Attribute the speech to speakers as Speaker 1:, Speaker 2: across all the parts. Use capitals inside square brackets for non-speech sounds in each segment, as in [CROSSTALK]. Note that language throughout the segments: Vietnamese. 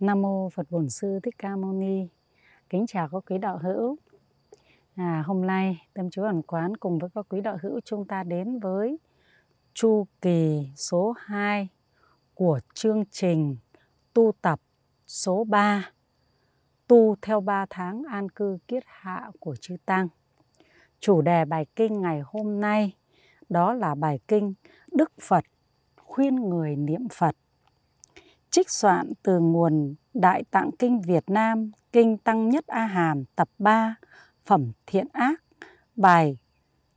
Speaker 1: Nam mô Phật Bổn Sư Thích Ca Mâu Ni. Kính chào các quý đạo hữu. À, hôm nay Tâm chú Ẩn Quán cùng với các quý đạo hữu chúng ta đến với chu kỳ số 2 của chương trình tu tập số 3 tu theo 3 tháng an cư kiết hạ của chư Tăng. Chủ đề bài kinh ngày hôm nay đó là bài kinh Đức Phật khuyên người niệm Phật trích soạn từ nguồn Đại Tạng Kinh Việt Nam, Kinh Tăng Nhất A Hàm tập 3, Phẩm Thiện Ác, bài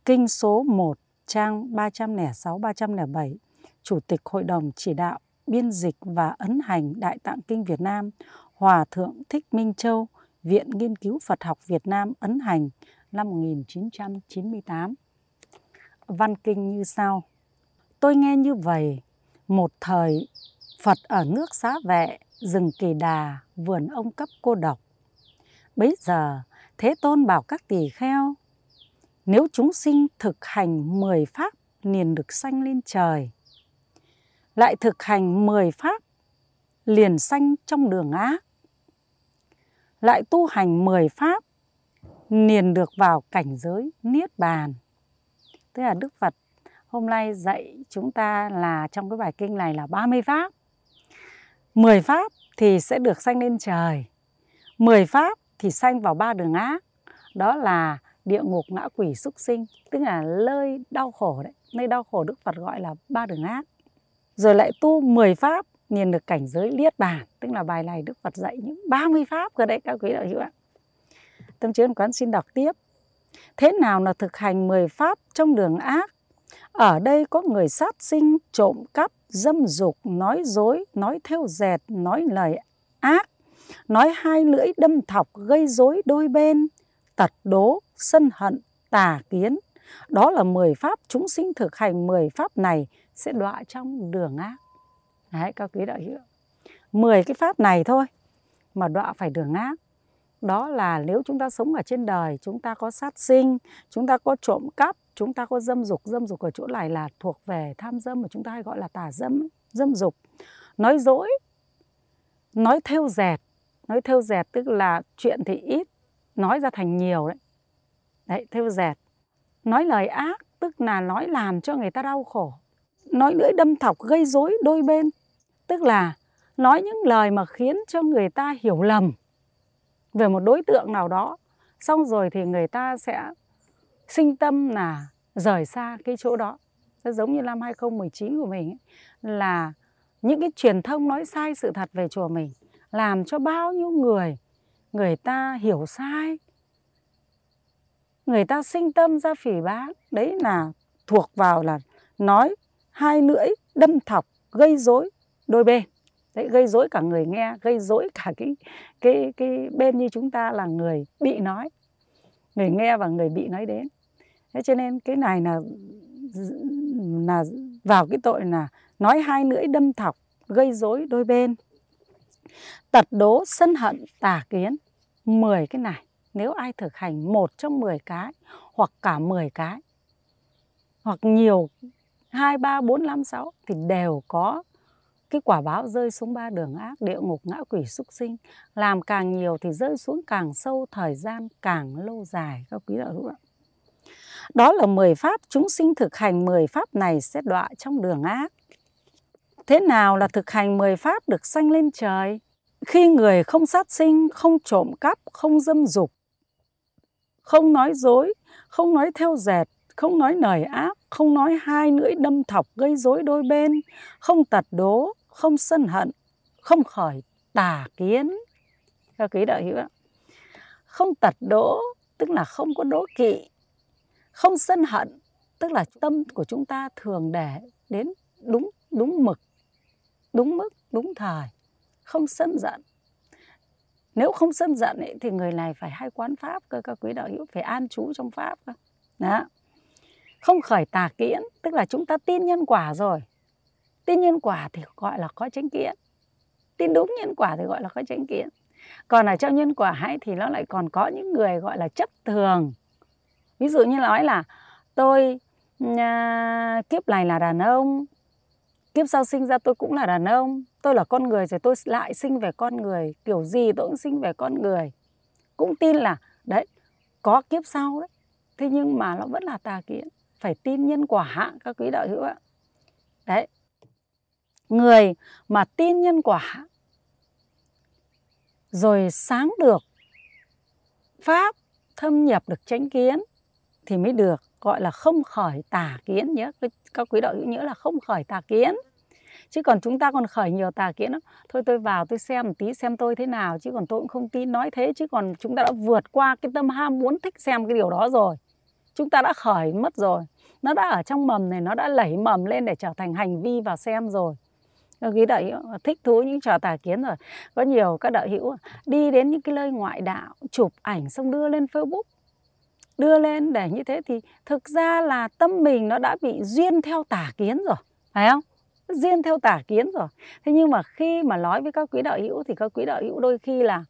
Speaker 1: Kinh số 1, trang 306-307, Chủ tịch Hội đồng Chỉ đạo Biên dịch và Ấn hành Đại Tạng Kinh Việt Nam, Hòa Thượng Thích Minh Châu, Viện Nghiên cứu Phật học Việt Nam Ấn hành năm 1998. Văn Kinh như sau. Tôi nghe như vậy, một thời Phật ở nước xá vệ, rừng kỳ đà, vườn ông cấp cô độc. Bấy giờ, Thế Tôn bảo các tỳ kheo, nếu chúng sinh thực hành mười pháp liền được sanh lên trời, lại thực hành mười pháp liền sanh trong đường ác, lại tu hành mười pháp liền được vào cảnh giới niết bàn. Tức là Đức Phật hôm nay dạy chúng ta là trong cái bài kinh này là 30 pháp 10 pháp thì sẽ được sanh lên trời. 10 pháp thì sanh vào ba đường ác. Đó là địa ngục ngã quỷ súc sinh, tức là nơi đau khổ đấy, nơi đau khổ Đức Phật gọi là ba đường ác. Rồi lại tu 10 pháp liền được cảnh giới liết bàn, tức là bài này Đức Phật dạy những 30 pháp cơ đấy các quý đạo hữu ạ. Tâm trí quán xin đọc tiếp. Thế nào là thực hành 10 pháp trong đường ác? Ở đây có người sát sinh, trộm cắp, dâm dục, nói dối, nói theo dệt, nói lời ác, nói hai lưỡi đâm thọc gây dối đôi bên, tật đố, sân hận, tà kiến. Đó là 10 pháp, chúng sinh thực hành 10 pháp này sẽ đọa trong đường ác. Đấy, các quý đạo hữu. 10 cái pháp này thôi mà đọa phải đường ác đó là nếu chúng ta sống ở trên đời chúng ta có sát sinh chúng ta có trộm cắp chúng ta có dâm dục dâm dục ở chỗ này là thuộc về tham dâm mà chúng ta hay gọi là tà dâm dâm dục nói dối nói thêu dệt nói thêu dệt tức là chuyện thì ít nói ra thành nhiều đấy đấy thêu dệt nói lời ác tức là nói làm cho người ta đau khổ nói lưỡi đâm thọc gây rối đôi bên tức là nói những lời mà khiến cho người ta hiểu lầm về một đối tượng nào đó xong rồi thì người ta sẽ sinh tâm là rời xa cái chỗ đó nó giống như năm 2019 của mình ấy, là những cái truyền thông nói sai sự thật về chùa mình làm cho bao nhiêu người người ta hiểu sai người ta sinh tâm ra phỉ báng đấy là thuộc vào là nói hai lưỡi đâm thọc gây rối đôi bên đấy gây rối cả người nghe gây rối cả cái cái cái bên như chúng ta là người bị nói người nghe và người bị nói đến thế cho nên cái này là là vào cái tội là nói hai lưỡi đâm thọc gây rối đôi bên tật đố sân hận tà kiến 10 cái này nếu ai thực hành một trong 10 cái hoặc cả 10 cái hoặc nhiều 2 3 4 5 6 thì đều có cái quả báo rơi xuống ba đường ác địa ngục ngã quỷ súc sinh làm càng nhiều thì rơi xuống càng sâu thời gian càng lâu dài các quý đạo hữu ạ đó là 10 pháp, chúng sinh thực hành 10 pháp này sẽ đọa trong đường ác. Thế nào là thực hành 10 pháp được sanh lên trời? Khi người không sát sinh, không trộm cắp, không dâm dục, không nói dối, không nói theo dệt, không nói lời ác, không nói hai lưỡi đâm thọc gây rối đôi bên, không tật đố, không sân hận, không khởi tà kiến. các quý đạo hữu ạ. Không tật đố, tức là không có đố kỵ, không sân hận tức là tâm của chúng ta thường để đến đúng đúng mực đúng mức đúng thời không sân giận nếu không sân giận ấy, thì người này phải hay quán pháp cơ các quý đạo hữu phải an trú trong pháp cơ đó không khởi tà kiến tức là chúng ta tin nhân quả rồi tin nhân quả thì gọi là có chánh kiến tin đúng nhân quả thì gọi là có chánh kiến còn ở trong nhân quả hay thì nó lại còn có những người gọi là chấp thường ví dụ như nói là tôi à, kiếp này là đàn ông kiếp sau sinh ra tôi cũng là đàn ông tôi là con người rồi tôi lại sinh về con người kiểu gì tôi cũng sinh về con người cũng tin là đấy có kiếp sau đấy thế nhưng mà nó vẫn là tà kiến phải tin nhân quả các quý đạo hữu ạ đấy người mà tin nhân quả rồi sáng được pháp thâm nhập được chánh kiến thì mới được gọi là không khởi tà kiến nhé các quý đạo hữu nhớ là không khởi tà kiến chứ còn chúng ta còn khởi nhiều tà kiến lắm thôi tôi vào tôi xem một tí xem tôi thế nào chứ còn tôi cũng không tin nói thế chứ còn chúng ta đã vượt qua cái tâm ham muốn thích xem cái điều đó rồi chúng ta đã khởi mất rồi nó đã ở trong mầm này nó đã lẩy mầm lên để trở thành hành vi vào xem rồi quý đạo hữu thích thú những trò tà kiến rồi có nhiều các đạo hữu đi đến những cái nơi ngoại đạo chụp ảnh xong đưa lên facebook đưa lên để như thế thì thực ra là tâm mình nó đã bị duyên theo tả kiến rồi phải không duyên theo tả kiến rồi thế nhưng mà khi mà nói với các quý đạo hữu thì các quý đạo hữu đôi khi là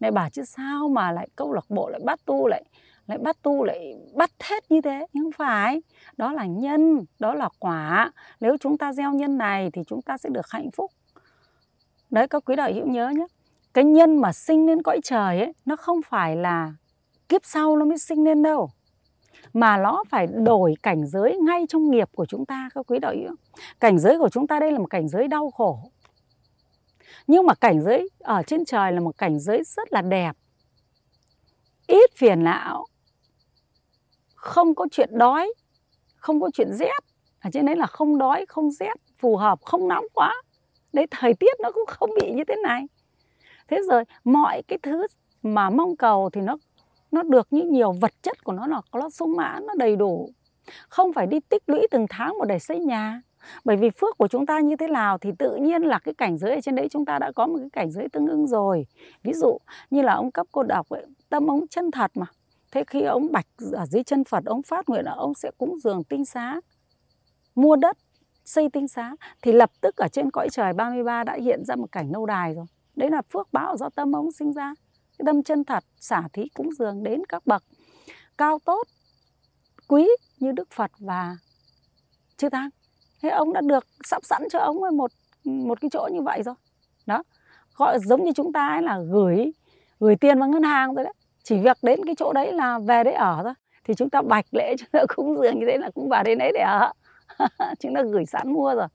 Speaker 1: này bà chứ sao mà lại câu lạc bộ lại bắt tu lại lại bắt tu lại bắt hết như thế nhưng không phải đó là nhân đó là quả nếu chúng ta gieo nhân này thì chúng ta sẽ được hạnh phúc đấy các quý đạo hữu nhớ nhé cái nhân mà sinh lên cõi trời ấy nó không phải là kiếp sau nó mới sinh lên đâu mà nó phải đổi cảnh giới ngay trong nghiệp của chúng ta các quý đạo hữu cảnh giới của chúng ta đây là một cảnh giới đau khổ nhưng mà cảnh giới ở trên trời là một cảnh giới rất là đẹp ít phiền não không có chuyện đói không có chuyện rét ở trên đấy là không đói không rét phù hợp không nóng quá đấy thời tiết nó cũng không bị như thế này thế rồi mọi cái thứ mà mong cầu thì nó nó được như nhiều vật chất của nó là có nó sung mãn nó đầy đủ không phải đi tích lũy từng tháng một để xây nhà bởi vì phước của chúng ta như thế nào thì tự nhiên là cái cảnh giới ở trên đấy chúng ta đã có một cái cảnh giới tương ứng rồi ví dụ như là ông cấp cô độc ấy, tâm ông chân thật mà thế khi ông bạch ở dưới chân phật ông phát nguyện là ông sẽ cúng dường tinh xá mua đất xây tinh xá thì lập tức ở trên cõi trời 33 đã hiện ra một cảnh lâu đài rồi đấy là phước báo do tâm ông sinh ra cái tâm chân thật xả thí cúng dường đến các bậc cao tốt quý như đức phật và chư tăng thế ông đã được sắp sẵn cho ông một một cái chỗ như vậy rồi đó gọi giống như chúng ta ấy là gửi gửi tiền vào ngân hàng rồi đấy chỉ việc đến cái chỗ đấy là về đấy ở thôi thì chúng ta bạch lễ chúng ta cúng dường như thế là cũng vào đến đấy để ở [LAUGHS] chúng ta gửi sẵn mua rồi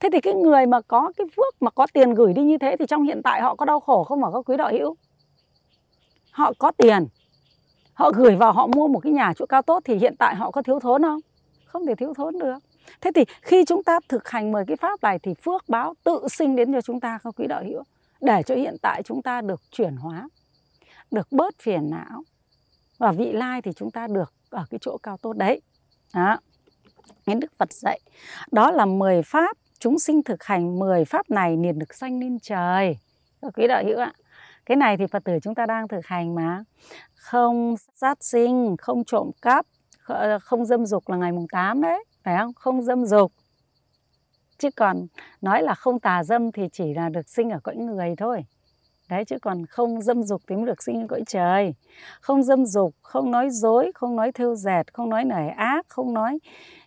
Speaker 1: thế thì cái người mà có cái phước mà có tiền gửi đi như thế thì trong hiện tại họ có đau khổ không mà các quý đạo hữu họ có tiền họ gửi vào họ mua một cái nhà chỗ cao tốt thì hiện tại họ có thiếu thốn không không thể thiếu thốn được thế thì khi chúng ta thực hành mười cái pháp này thì phước báo tự sinh đến cho chúng ta các quý đạo hữu để cho hiện tại chúng ta được chuyển hóa được bớt phiền não và vị lai thì chúng ta được ở cái chỗ cao tốt đấy đó nghe đức phật dạy đó là mười pháp chúng sinh thực hành mười pháp này liền được sanh lên trời các quý đạo hữu ạ cái này thì phật tử chúng ta đang thực hành mà không sát sinh không trộm cắp ờ, không dâm dục là ngày mùng 8 đấy phải không không dâm dục chứ còn nói là không tà dâm thì chỉ là được sinh ở cõi người thôi đấy chứ còn không dâm dục thì mới được sinh ở cõi trời không dâm dục không nói dối không nói thêu dệt không nói nảy ác không nói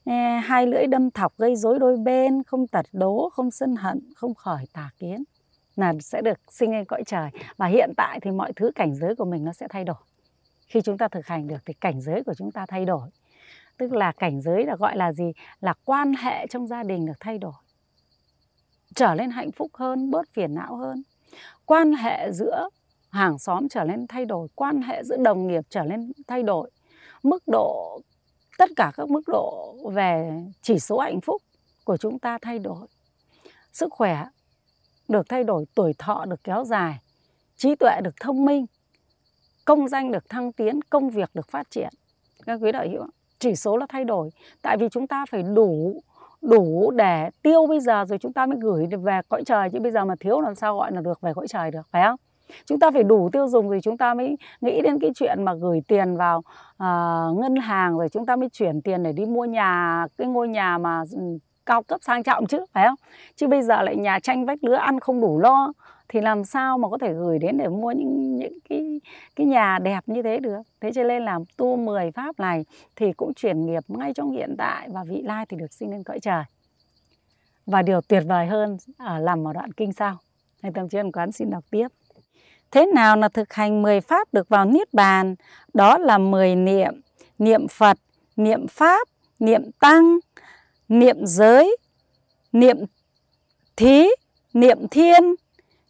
Speaker 1: eh, hai lưỡi đâm thọc gây dối đôi bên không tật đố không sân hận không khỏi tà kiến là sẽ được sinh lên cõi trời và hiện tại thì mọi thứ cảnh giới của mình nó sẽ thay đổi khi chúng ta thực hành được thì cảnh giới của chúng ta thay đổi tức là cảnh giới là gọi là gì là quan hệ trong gia đình được thay đổi trở nên hạnh phúc hơn bớt phiền não hơn quan hệ giữa hàng xóm trở nên thay đổi quan hệ giữa đồng nghiệp trở nên thay đổi mức độ tất cả các mức độ về chỉ số hạnh phúc của chúng ta thay đổi sức khỏe được thay đổi, tuổi thọ được kéo dài, trí tuệ được thông minh, công danh được thăng tiến, công việc được phát triển. Các quý đại hữu, chỉ số là thay đổi. Tại vì chúng ta phải đủ đủ để tiêu bây giờ rồi chúng ta mới gửi về cõi trời chứ bây giờ mà thiếu làm sao gọi là được về cõi trời được phải không? Chúng ta phải đủ tiêu dùng rồi chúng ta mới nghĩ đến cái chuyện mà gửi tiền vào uh, ngân hàng rồi chúng ta mới chuyển tiền để đi mua nhà cái ngôi nhà mà ừ, cao cấp sang trọng chứ phải không chứ bây giờ lại nhà tranh vách lứa ăn không đủ lo thì làm sao mà có thể gửi đến để mua những những cái cái nhà đẹp như thế được thế cho nên là tu 10 pháp này thì cũng chuyển nghiệp ngay trong hiện tại và vị lai thì được sinh lên cõi trời và điều tuyệt vời hơn à, ở làm một đoạn kinh sau thầy tâm chuyên quán xin đọc tiếp thế nào là thực hành 10 pháp được vào niết bàn đó là 10 niệm niệm phật niệm pháp niệm tăng niệm giới, niệm thí, niệm thiên,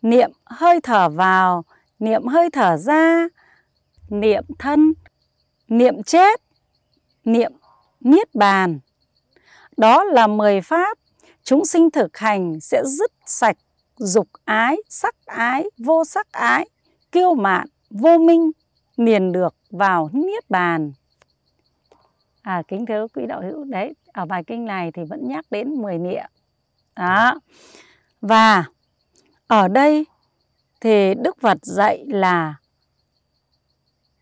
Speaker 1: niệm hơi thở vào, niệm hơi thở ra, niệm thân, niệm chết, niệm niết bàn. Đó là 10 pháp chúng sinh thực hành sẽ dứt sạch dục ái, sắc ái, vô sắc ái, kiêu mạn, vô minh, liền được vào niết bàn. À kính thưa quý đạo hữu đấy ở bài kinh này thì vẫn nhắc đến mười niệm đó dạ. và ở đây thì Đức Phật dạy là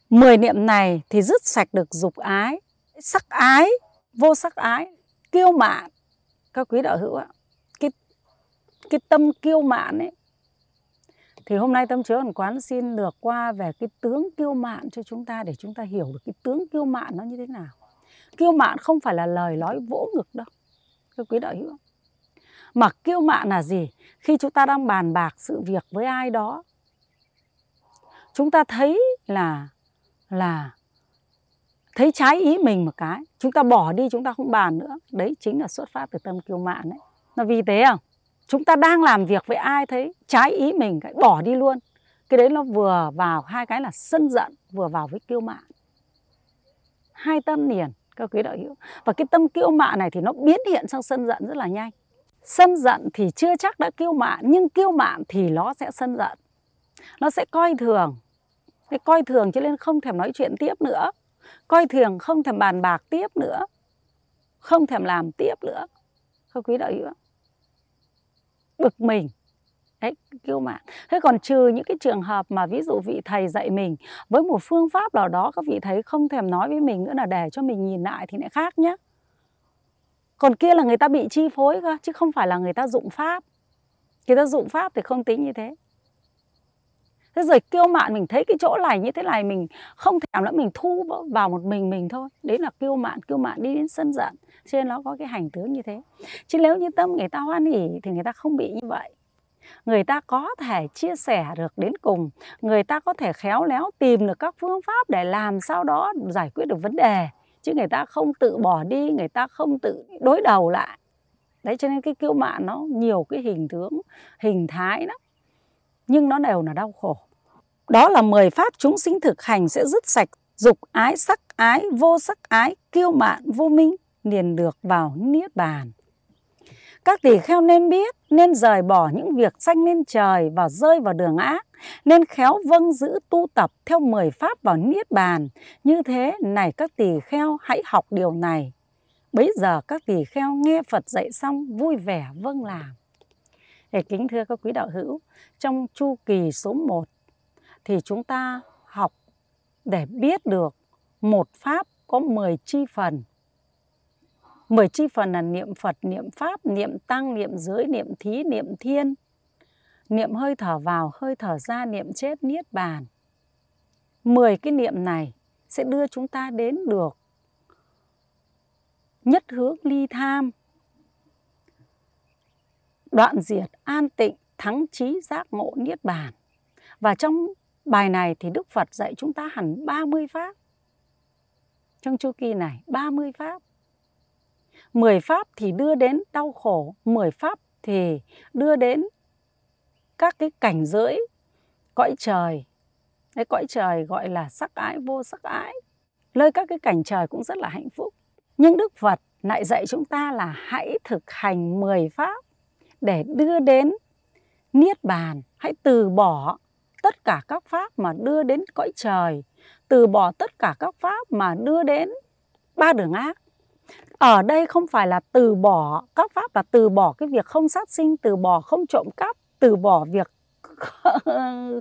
Speaker 1: mười niệm này thì dứt sạch được dục ái, sắc ái, vô sắc ái, kiêu mạn. Các quý đạo hữu ạ, cái, cái tâm kiêu mạn ấy, thì hôm nay tâm chứa ẩn quán xin lược qua về cái tướng kiêu mạn cho chúng ta để chúng ta hiểu được cái tướng kiêu mạn nó như thế nào kiêu mạn không phải là lời nói vỗ ngực đâu thưa quý đạo hữu mà kiêu mạn là gì khi chúng ta đang bàn bạc sự việc với ai đó chúng ta thấy là là thấy trái ý mình một cái chúng ta bỏ đi chúng ta không bàn nữa đấy chính là xuất phát từ tâm kiêu mạn đấy nó vì thế à? chúng ta đang làm việc với ai thấy trái ý mình cái bỏ đi luôn cái đấy nó vừa vào hai cái là sân giận vừa vào với kiêu mạn hai tâm liền các quý đạo hữu và cái tâm kiêu mạn này thì nó biến hiện sang sân giận rất là nhanh sân giận thì chưa chắc đã kiêu mạn nhưng kiêu mạn thì nó sẽ sân giận nó sẽ coi thường sẽ coi thường cho nên không thèm nói chuyện tiếp nữa coi thường không thèm bàn bạc tiếp nữa không thèm làm tiếp nữa các quý đạo hữu bực mình Đấy, kiêu mạn. Thế còn trừ những cái trường hợp mà ví dụ vị thầy dạy mình với một phương pháp nào đó các vị thấy không thèm nói với mình nữa là để cho mình nhìn lại thì lại khác nhé. Còn kia là người ta bị chi phối cơ, chứ không phải là người ta dụng pháp. Người ta dụng pháp thì không tính như thế. Thế rồi kêu mạn mình thấy cái chỗ này như thế này mình không thèm nữa mình thu vào một mình mình thôi. Đấy là kêu mạn, kêu mạn đi đến sân giận. Trên nó có cái hành tướng như thế. Chứ nếu như tâm người ta hoan hỉ thì người ta không bị như vậy người ta có thể chia sẻ được đến cùng người ta có thể khéo léo tìm được các phương pháp để làm sao đó giải quyết được vấn đề chứ người ta không tự bỏ đi người ta không tự đối đầu lại đấy cho nên cái kiêu mạn nó nhiều cái hình tướng hình thái lắm nhưng nó đều là đau khổ đó là 10 pháp chúng sinh thực hành sẽ dứt sạch dục ái sắc ái vô sắc ái kiêu mạn vô minh liền được vào niết bàn các tỳ kheo nên biết, nên rời bỏ những việc sanh lên trời và rơi vào đường ác, nên khéo vâng giữ tu tập theo mười pháp vào niết bàn. Như thế, này các tỳ kheo hãy học điều này. Bấy giờ các tỳ kheo nghe Phật dạy xong vui vẻ vâng làm. Để kính thưa các quý đạo hữu, trong chu kỳ số 1 thì chúng ta học để biết được một pháp có 10 chi phần Mười chi phần là niệm Phật, niệm Pháp, niệm Tăng, niệm giới, niệm thí, niệm thiên. Niệm hơi thở vào, hơi thở ra, niệm chết, niết bàn. Mười cái niệm này sẽ đưa chúng ta đến được nhất hướng ly tham, đoạn diệt, an tịnh, thắng trí, giác ngộ, niết bàn. Và trong bài này thì Đức Phật dạy chúng ta hẳn 30 pháp. Trong chu kỳ này, 30 pháp. 10 pháp thì đưa đến đau khổ, 10 pháp thì đưa đến các cái cảnh giới cõi trời. Cái cõi trời gọi là sắc ái vô sắc ái. Nơi các cái cảnh trời cũng rất là hạnh phúc. Nhưng Đức Phật lại dạy chúng ta là hãy thực hành 10 pháp để đưa đến niết bàn, hãy từ bỏ tất cả các pháp mà đưa đến cõi trời, từ bỏ tất cả các pháp mà đưa đến ba đường ác ở đây không phải là từ bỏ các pháp là từ bỏ cái việc không sát sinh từ bỏ không trộm cắp từ bỏ việc [LAUGHS]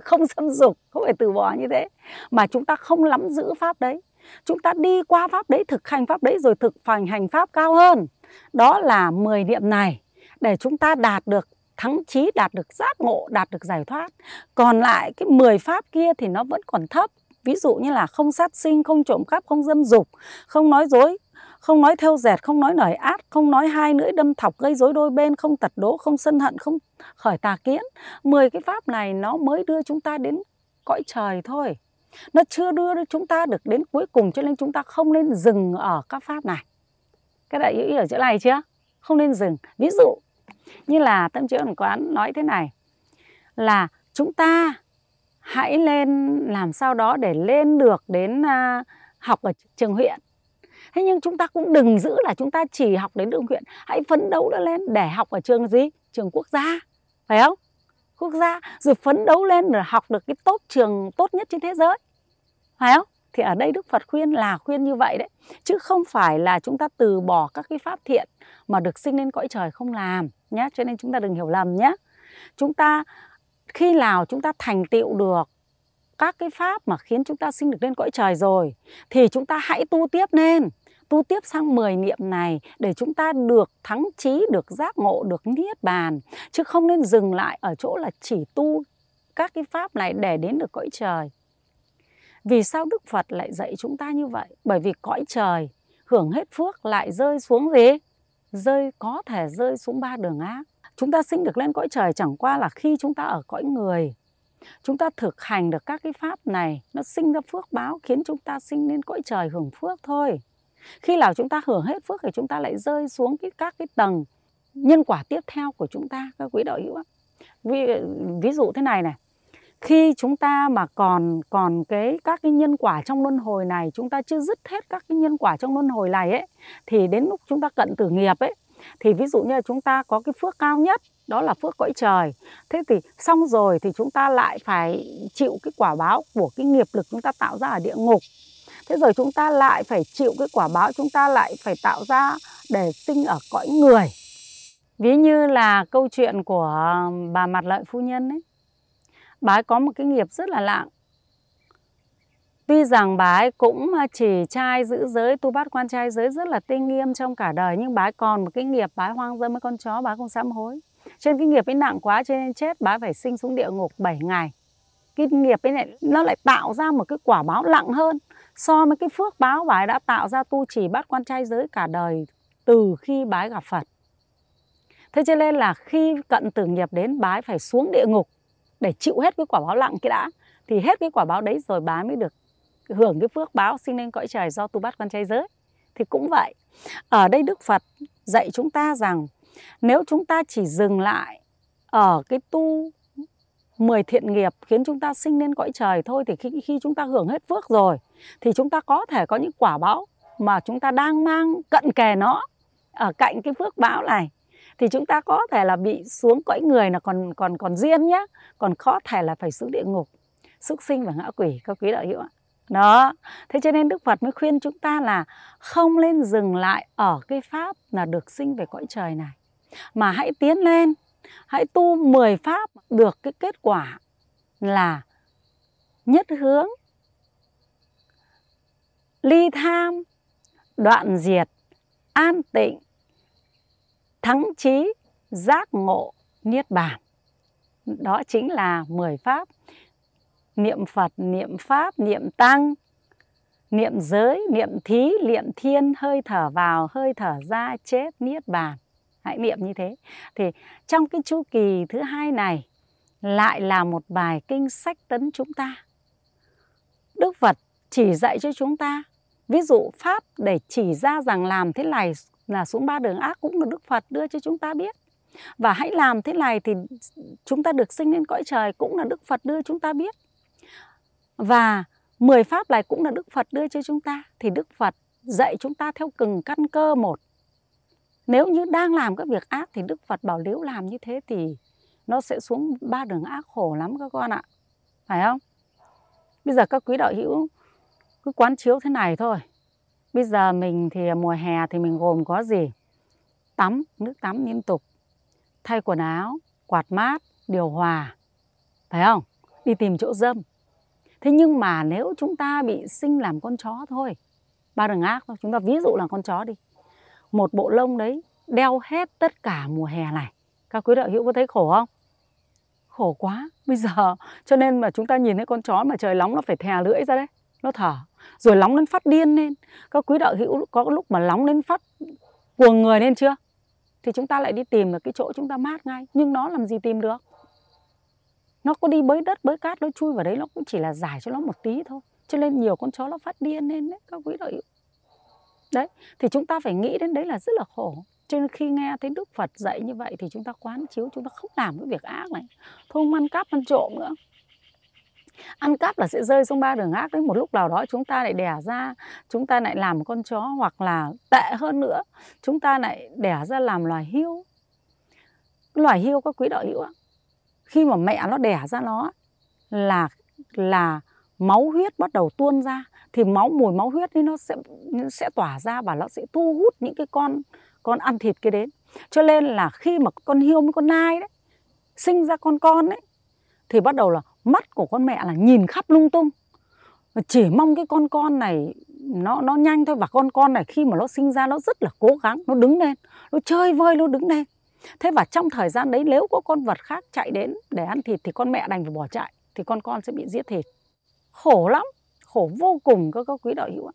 Speaker 1: không xâm dục không phải từ bỏ như thế mà chúng ta không lắm giữ pháp đấy chúng ta đi qua pháp đấy thực hành pháp đấy rồi thực hành hành pháp cao hơn đó là 10 niệm này để chúng ta đạt được thắng trí đạt được giác ngộ đạt được giải thoát còn lại cái 10 pháp kia thì nó vẫn còn thấp ví dụ như là không sát sinh không trộm cắp không dâm dục không nói dối không nói theo dệt không nói nổi át không nói hai lưỡi đâm thọc gây rối đôi bên không tật đố không sân hận không khởi tà kiến mười cái pháp này nó mới đưa chúng ta đến cõi trời thôi nó chưa đưa chúng ta được đến cuối cùng cho nên chúng ta không nên dừng ở các pháp này các đại ý ở chỗ này chưa không nên dừng ví dụ như là tâm trí ẩn quán nói thế này là chúng ta hãy lên làm sao đó để lên được đến uh, học ở trường huyện thế nhưng chúng ta cũng đừng giữ là chúng ta chỉ học đến đường huyện hãy phấn đấu đã lên để học ở trường gì trường quốc gia phải không quốc gia rồi phấn đấu lên để học được cái tốt trường tốt nhất trên thế giới phải không thì ở đây đức phật khuyên là khuyên như vậy đấy chứ không phải là chúng ta từ bỏ các cái pháp thiện mà được sinh lên cõi trời không làm nhé cho nên chúng ta đừng hiểu lầm nhé chúng ta khi nào chúng ta thành tựu được các cái pháp mà khiến chúng ta sinh được lên cõi trời rồi thì chúng ta hãy tu tiếp nên, tu tiếp sang 10 niệm này để chúng ta được thắng trí, được giác ngộ, được niết bàn chứ không nên dừng lại ở chỗ là chỉ tu các cái pháp này để đến được cõi trời. Vì sao Đức Phật lại dạy chúng ta như vậy? Bởi vì cõi trời hưởng hết phước lại rơi xuống gì? Rơi có thể rơi xuống ba đường ác. Chúng ta sinh được lên cõi trời chẳng qua là khi chúng ta ở cõi người Chúng ta thực hành được các cái pháp này, nó sinh ra phước báo khiến chúng ta sinh lên cõi trời hưởng phước thôi. Khi nào chúng ta hưởng hết phước thì chúng ta lại rơi xuống cái, các cái tầng nhân quả tiếp theo của chúng ta các quý đạo hữu ạ. Ví, ví dụ thế này này, khi chúng ta mà còn còn cái các cái nhân quả trong luân hồi này chúng ta chưa dứt hết các cái nhân quả trong luân hồi này ấy thì đến lúc chúng ta cận tử nghiệp ấy thì ví dụ như là chúng ta có cái phước cao nhất đó là phước cõi trời thế thì xong rồi thì chúng ta lại phải chịu cái quả báo của cái nghiệp lực chúng ta tạo ra ở địa ngục thế rồi chúng ta lại phải chịu cái quả báo chúng ta lại phải tạo ra để sinh ở cõi người ví như là câu chuyện của ờ, bà mặt lợi phu nhân ấy bà ấy có một cái nghiệp rất là nặng Tuy rằng bà ấy cũng chỉ trai giữ giới, tu bát quan trai giới rất là tinh nghiêm trong cả đời nhưng bà ấy còn một cái nghiệp bà ấy hoang dâm với con chó bà ấy không sám hối. Trên cái nghiệp ấy nặng quá cho nên chết bà ấy phải sinh xuống địa ngục 7 ngày. Cái nghiệp ấy này nó lại tạo ra một cái quả báo nặng hơn so với cái phước báo bà ấy đã tạo ra tu chỉ bát quan trai giới cả đời từ khi bà ấy gặp Phật. Thế cho nên là khi cận tử nghiệp đến bà ấy phải xuống địa ngục để chịu hết cái quả báo nặng kia đã thì hết cái quả báo đấy rồi bà ấy mới được hưởng cái phước báo sinh lên cõi trời do tu bắt con trai giới thì cũng vậy ở đây đức phật dạy chúng ta rằng nếu chúng ta chỉ dừng lại ở cái tu mười thiện nghiệp khiến chúng ta sinh lên cõi trời thôi thì khi, khi chúng ta hưởng hết phước rồi thì chúng ta có thể có những quả báo mà chúng ta đang mang cận kề nó ở cạnh cái phước báo này thì chúng ta có thể là bị xuống cõi người là còn còn còn duyên nhé còn có thể là phải xuống địa ngục súc sinh và ngã quỷ các quý đạo hữu ạ đó thế cho nên đức phật mới khuyên chúng ta là không nên dừng lại ở cái pháp là được sinh về cõi trời này mà hãy tiến lên hãy tu 10 pháp được cái kết quả là nhất hướng ly tham đoạn diệt an tịnh thắng trí giác ngộ niết bàn đó chính là 10 pháp niệm Phật, niệm Pháp, niệm Tăng, niệm giới, niệm thí, niệm thiên, hơi thở vào, hơi thở ra, chết, niết bàn. Hãy niệm như thế. Thì trong cái chu kỳ thứ hai này lại là một bài kinh sách tấn chúng ta. Đức Phật chỉ dạy cho chúng ta ví dụ pháp để chỉ ra rằng làm thế này là xuống ba đường ác cũng là Đức Phật đưa cho chúng ta biết và hãy làm thế này thì chúng ta được sinh lên cõi trời cũng là Đức Phật đưa chúng ta biết và 10 pháp này cũng là Đức Phật đưa cho chúng ta thì Đức Phật dạy chúng ta theo từng căn cơ một. Nếu như đang làm các việc ác thì Đức Phật bảo nếu làm như thế thì nó sẽ xuống ba đường ác khổ lắm các con ạ. Phải không? Bây giờ các quý đạo hữu cứ quán chiếu thế này thôi. Bây giờ mình thì mùa hè thì mình gồm có gì? Tắm, nước tắm liên tục, thay quần áo, quạt mát, điều hòa. Phải không? Đi tìm chỗ dâm thế nhưng mà nếu chúng ta bị sinh làm con chó thôi ba đừng ác thôi chúng ta ví dụ là con chó đi một bộ lông đấy đeo hết tất cả mùa hè này các quý đạo hữu có thấy khổ không khổ quá bây giờ [LAUGHS] cho nên mà chúng ta nhìn thấy con chó mà trời nóng nó phải thè lưỡi ra đấy nó thở rồi nóng đến phát điên lên các quý đạo hữu có lúc mà nóng đến phát cuồng người lên chưa thì chúng ta lại đi tìm được cái chỗ chúng ta mát ngay nhưng nó làm gì tìm được nó có đi bới đất bới cát nó chui vào đấy nó cũng chỉ là giải cho nó một tí thôi cho nên nhiều con chó nó phát điên lên đấy các quý đội đấy thì chúng ta phải nghĩ đến đấy là rất là khổ cho nên khi nghe thấy đức phật dạy như vậy thì chúng ta quán chiếu chúng ta không làm cái việc ác này thôi không ăn cắp ăn trộm nữa ăn cắp là sẽ rơi xuống ba đường ác đấy một lúc nào đó chúng ta lại đẻ ra chúng ta lại làm một con chó hoặc là tệ hơn nữa chúng ta lại đẻ ra làm loài hươu loài hươu các quý đạo hữu ạ khi mà mẹ nó đẻ ra nó là là máu huyết bắt đầu tuôn ra thì máu mùi máu huyết ấy nó sẽ sẽ tỏa ra và nó sẽ thu hút những cái con con ăn thịt kia đến cho nên là khi mà con hiêu với con nai đấy sinh ra con con đấy thì bắt đầu là mắt của con mẹ là nhìn khắp lung tung chỉ mong cái con con này nó nó nhanh thôi và con con này khi mà nó sinh ra nó rất là cố gắng nó đứng lên nó chơi vơi nó đứng lên Thế và trong thời gian đấy nếu có con vật khác chạy đến để ăn thịt thì con mẹ đành phải bỏ chạy thì con con sẽ bị giết thịt. Khổ lắm, khổ vô cùng các các quý đạo hữu.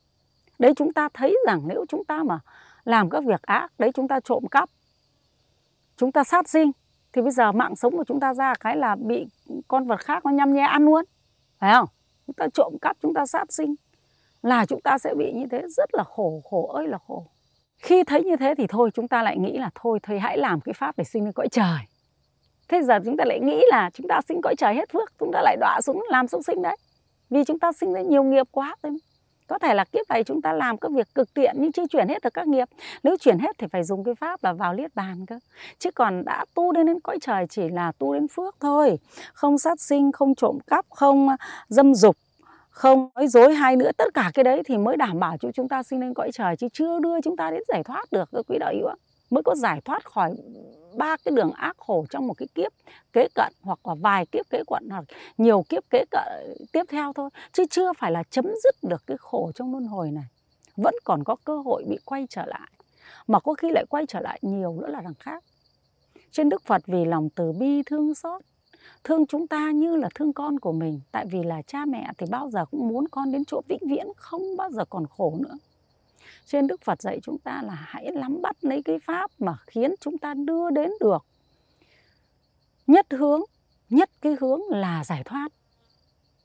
Speaker 1: Đấy chúng ta thấy rằng nếu chúng ta mà làm các việc ác, đấy chúng ta trộm cắp, chúng ta sát sinh thì bây giờ mạng sống của chúng ta ra cái là bị con vật khác nó nhăm nhe ăn luôn. Phải không? Chúng ta trộm cắp, chúng ta sát sinh là chúng ta sẽ bị như thế rất là khổ, khổ ơi là khổ khi thấy như thế thì thôi chúng ta lại nghĩ là thôi thôi hãy làm cái pháp để sinh lên cõi trời thế giờ chúng ta lại nghĩ là chúng ta sinh cõi trời hết phước chúng ta lại đọa xuống làm súc sinh đấy vì chúng ta sinh lên nhiều nghiệp quá thôi có thể là kiếp này chúng ta làm các việc cực tiện nhưng chưa chuyển hết được các nghiệp nếu chuyển hết thì phải dùng cái pháp là vào liết bàn cơ chứ còn đã tu đến đến cõi trời chỉ là tu đến phước thôi không sát sinh không trộm cắp không à, dâm dục không nói dối hay nữa tất cả cái đấy thì mới đảm bảo cho chúng ta sinh lên cõi trời chứ chưa đưa chúng ta đến giải thoát được các quý đạo hữu ạ mới có giải thoát khỏi ba cái đường ác khổ trong một cái kiếp kế cận hoặc là vài kiếp kế quận hoặc nhiều kiếp kế cận tiếp theo thôi chứ chưa phải là chấm dứt được cái khổ trong luân hồi này vẫn còn có cơ hội bị quay trở lại mà có khi lại quay trở lại nhiều nữa là đằng khác trên đức phật vì lòng từ bi thương xót thương chúng ta như là thương con của mình tại vì là cha mẹ thì bao giờ cũng muốn con đến chỗ vĩnh viễn không bao giờ còn khổ nữa Trên đức phật dạy chúng ta là hãy nắm bắt lấy cái pháp mà khiến chúng ta đưa đến được nhất hướng nhất cái hướng là giải thoát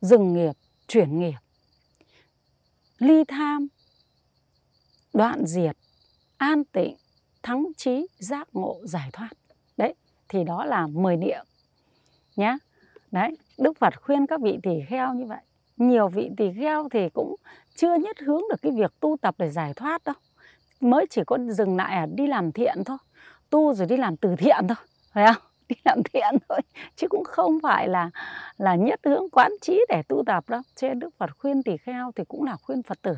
Speaker 1: dừng nghiệp chuyển nghiệp ly tham đoạn diệt an tịnh thắng trí giác ngộ giải thoát đấy thì đó là mười niệm nhé đấy đức phật khuyên các vị tỳ kheo như vậy nhiều vị tỳ kheo thì cũng chưa nhất hướng được cái việc tu tập để giải thoát đâu mới chỉ có dừng lại ở đi làm thiện thôi tu rồi đi làm từ thiện thôi phải không [LAUGHS] đi làm thiện thôi chứ cũng không phải là là nhất hướng quán trí để tu tập đâu cho đức phật khuyên tỳ kheo thì cũng là khuyên phật tử